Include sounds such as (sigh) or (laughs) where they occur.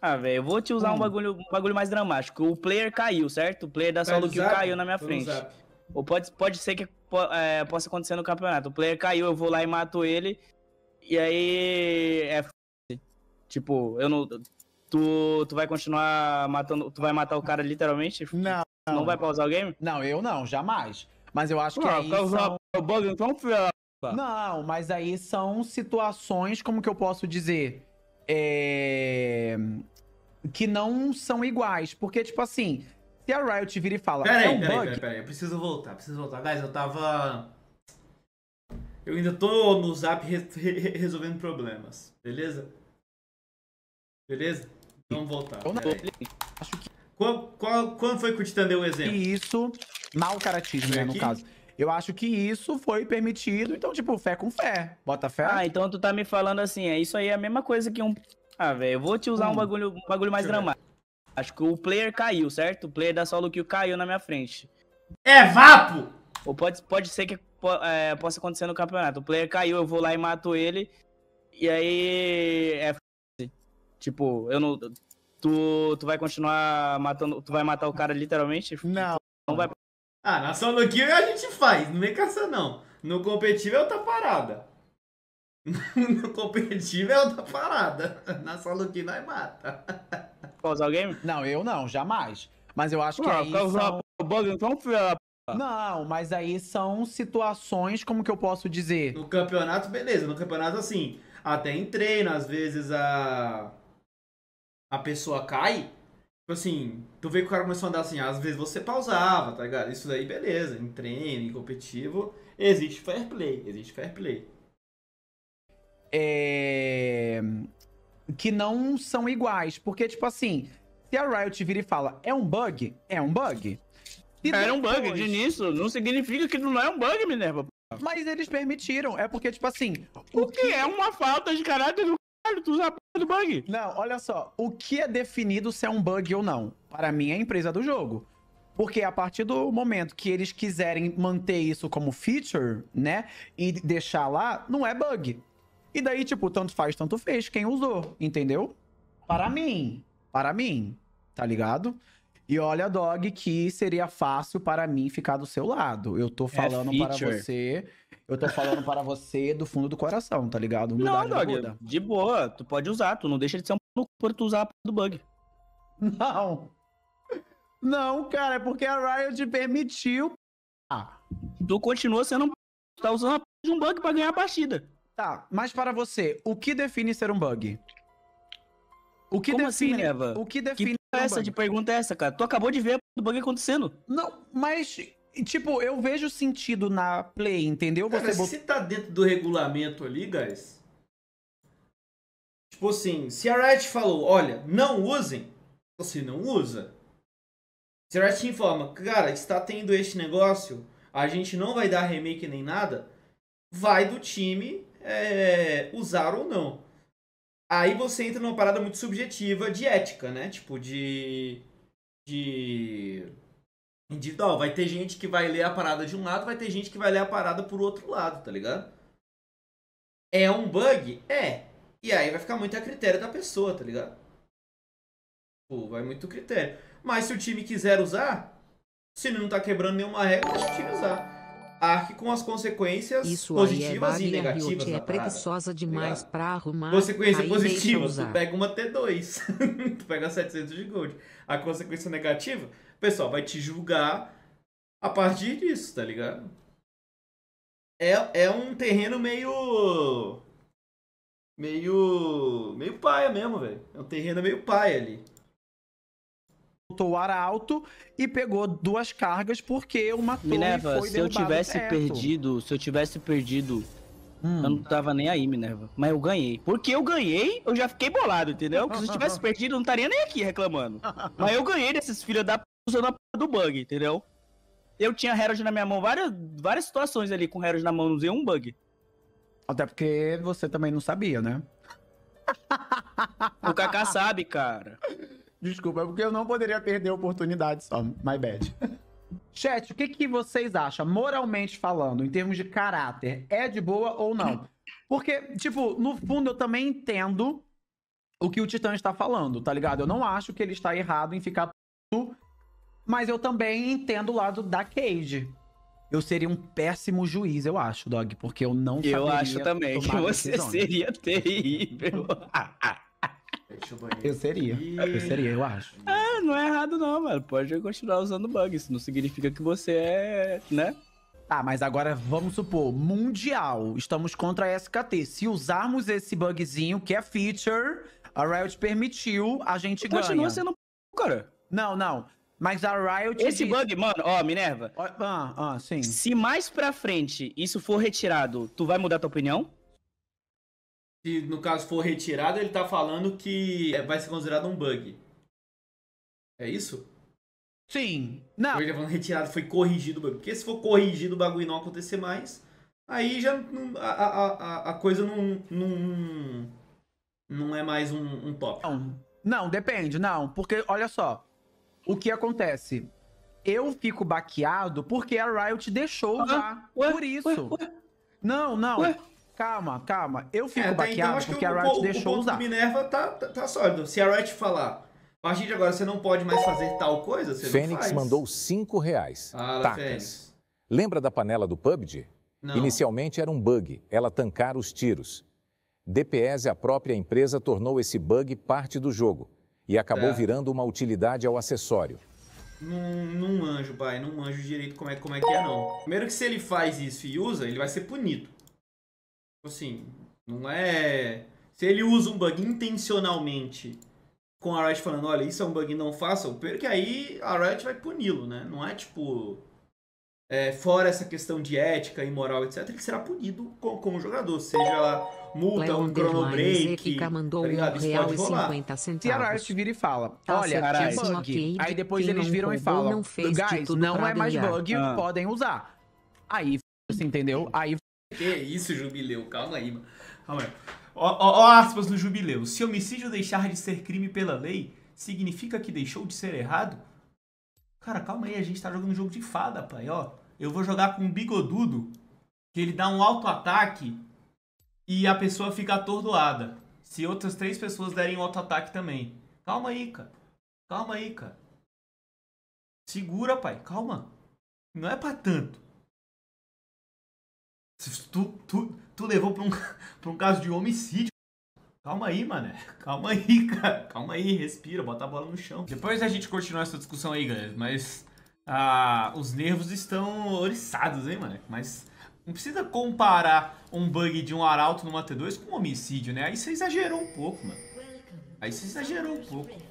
Ah, velho, eu vou te usar um, hum. bagulho, um bagulho mais dramático. O player caiu, certo? O player da solo kill caiu na minha frente. Ou pode, pode ser que é, possa acontecer no campeonato. O player caiu, eu vou lá e mato ele. E aí. É. Tipo, eu não. Tu, tu vai continuar matando. Tu vai matar o cara literalmente? Não. Não vai pausar o game? Não, eu não, jamais. Mas eu acho que. Ah, aí são... Então, não, mas aí são situações, como que eu posso dizer? É... Que não são iguais. Porque, tipo assim, se a Riot vira e fala. Peraí, é um peraí, bug... peraí, peraí, eu preciso voltar, preciso voltar. Guys, eu tava. Eu ainda tô no zap re re resolvendo problemas, beleza? Beleza? Vamos voltar. Acho que... qual, qual, quando foi que o Titã deu o exemplo? isso, mal caratismo, né, no caso. Eu acho que isso foi permitido, então, tipo, fé com fé. Bota fé. Ah, então tu tá me falando assim, é isso aí é a mesma coisa que um. Ah, velho, eu vou te usar hum. um bagulho, um bagulho mais dramático. Acho que o player caiu, certo? O player da solo que caiu na minha frente. É vapo! Ou pode, pode ser que é, possa acontecer no campeonato. O player caiu, eu vou lá e mato ele. E aí. É. Tipo, eu não. Tu, tu vai continuar matando. Tu vai matar o cara literalmente? Não. Não vai ah, na solo kill a gente faz, não vem caçar não. No competitivo é outra parada. (laughs) no competitivo é outra parada. Na solo kill nós mata. Causar (laughs) alguém? Não, eu não, jamais. Mas eu acho que ah, aí causar são... então, não, mas aí são situações, como que eu posso dizer? No campeonato, beleza. No campeonato, assim, até em treino, às vezes a. A pessoa cai, tipo assim, tu vê que o cara começou a andar assim, às vezes você pausava, tá ligado? Isso daí, beleza, em treino, em competitivo, existe fair play, existe fair play. É... Que não são iguais, porque, tipo assim, se a Riot vira e fala, é um bug, é um bug. É, era um bug, de início, não significa que não é um bug, Minerva. Mas eles permitiram, é porque, tipo assim. O, o que, que, é uma falta de caráter do caralho, tu usa a porra do bug. Não, olha só. O que é definido se é um bug ou não? Para mim, é a empresa do jogo. Porque a partir do momento que eles quiserem manter isso como feature, né? E deixar lá, não é bug. E daí, tipo, tanto faz, tanto fez quem usou, entendeu? Para mim. Para mim. Tá ligado? E olha, Dog, que seria fácil para mim ficar do seu lado. Eu tô é falando é para você eu tô falando para você do fundo do coração, tá ligado? Humildade não, Dog, de boa. Tu pode usar. Tu não deixa de ser um p... por tu usar a p... do bug. Não. Não, cara. É porque a Riot permitiu. Ah. Tu continua sendo um Tu tá usando a p... de um bug pra ganhar a partida. Tá, mas para você, o que define ser um bug? O que Como assim, define, assim, Eva? O que define que é essa de pergunta é essa, cara? Tu acabou de ver do bug acontecendo. Não, mas Tipo, eu vejo sentido na play, entendeu? Você Cara, bot... se tá dentro do regulamento ali, guys. Tipo assim, se a Riot falou, olha, não usem, você não usa. Se a Riot te informa, cara, está tendo este negócio, a gente não vai dar remake nem nada, vai do time é, usar ou não. Aí você entra numa parada muito subjetiva de ética, né? Tipo, de. de individual. Vai ter gente que vai ler a parada de um lado, vai ter gente que vai ler a parada por outro lado, tá ligado? É um bug? É. E aí vai ficar muito a critério da pessoa, tá ligado? Pô, vai muito critério. Mas se o time quiser usar, se ele não tá quebrando nenhuma regra, deixa o time usar arque com as consequências Isso é positivas é e negativas da é preguiçosa tá demais tá arrumar. Consequência positiva, tu pega uma T2, (laughs) tu pega 700 de gold. A consequência negativa, o pessoal vai te julgar a partir disso, tá ligado? É, é um terreno meio meio meio paia mesmo, velho. É um terreno meio paia ali lutou o arauto e pegou duas cargas porque uma torre Minerva, foi se eu tivesse perdido, se eu tivesse perdido, hum. eu não tava nem aí, Minerva. Mas eu ganhei. Porque eu ganhei, eu já fiquei bolado, entendeu? Porque se eu tivesse (laughs) perdido, eu não estaria nem aqui reclamando. Mas eu ganhei desses filhos da p... usando a p... do bug, entendeu? Eu tinha Herald na minha mão, várias, várias situações ali com Herald na mão, não usei um bug. Até porque você também não sabia, né? O Kaká sabe, cara. Desculpa, é porque eu não poderia perder oportunidades. Só, my bad. (laughs) Chat, o que, que vocês acham, moralmente falando, em termos de caráter, é de boa ou não? Porque, tipo, no fundo eu também entendo o que o Titã está falando, tá ligado? Eu não acho que ele está errado em ficar puto, mas eu também entendo o lado da Cage. Eu seria um péssimo juiz, eu acho, Dog, porque eu não Eu acho também que você decisões. seria terrível. (laughs) Deixa eu Eu seria. Aqui. Eu seria, eu acho. Ah, não é errado não, mano. Pode continuar usando bug. Isso não significa que você é, né? Tá, mas agora vamos supor, mundial, estamos contra a SKT. Se usarmos esse bugzinho, que é feature, a Riot permitiu, a gente Continua ganha. Continua sendo cara. Não, não. Mas a Riot. Esse diz... bug, mano, ó, Minerva. ah, ah, sim. Se mais pra frente isso for retirado, tu vai mudar tua opinião? se no caso for retirado, ele está falando que é, vai ser considerado um bug. É isso? Sim. Não. Ele tá falando retirado, foi corrigido o bug. Porque se for corrigido o bagulho não acontecer mais, aí já a, a, a coisa não, não, não é mais um, um top. Não. não, depende, não. Porque, olha só, o que acontece? Eu fico baqueado porque a Riot deixou ah, já, ué, por isso. Ué, ué. Não, não calma, calma. Eu é, fico é, baqueado então, porque o, a Riot o, deixou o ponto usar. Do Minerva tá, tá, tá sólido. Se a Riot falar, a partir de agora você não pode mais fazer tal coisa, você Fênix mandou 5 reais. Ah, Tacas. Fênix. Lembra da panela do PUBG? Não. Inicialmente era um bug, ela tancar os tiros. DPS, a própria empresa, tornou esse bug parte do jogo e acabou é. virando uma utilidade ao acessório. Não, não manjo, pai, não manjo direito como é, como é que é, não. Primeiro que se ele faz isso e usa, ele vai ser punido. Tipo assim, não é. Se ele usa um bug intencionalmente com a Riot falando, olha, isso é um bug, não façam, porque aí a Riot vai puni-lo, né? Não é tipo. É, fora essa questão de ética e moral, etc., ele será punido com, com o jogador, seja lá multa, um chronobreak, mandou tá ligado? Isso pode rolar. Se a Riot vira e fala, tá olha, Riot, é bug, aí depois eles viram e falam, guys, não é mais bug, ah. podem usar. Aí, você entendeu? Aí que isso, jubileu? Calma aí, mano. Calma aí. Ó, ó, ó aspas no jubileu. Se homicídio deixar de ser crime pela lei, significa que deixou de ser errado? Cara, calma aí, a gente tá jogando um jogo de fada, pai, ó. Eu vou jogar com um bigodudo, que ele dá um auto-ataque e a pessoa fica atordoada. Se outras três pessoas derem um auto-ataque também. Calma aí, cara. Calma aí, cara. Segura, pai. Calma. Não é para tanto. Tu, tu, tu levou pra um, (laughs) pra um caso de homicídio. Calma aí, mané. Calma aí, (laughs) cara. Calma aí, respira, bota a bola no chão. Depois a gente continua essa discussão aí, galera. Mas ah, os nervos estão oriçados, hein, mané. Mas não precisa comparar um bug de um arauto no T2 com um homicídio, né? Aí você exagerou um pouco, mano. Aí você exagerou um pouco.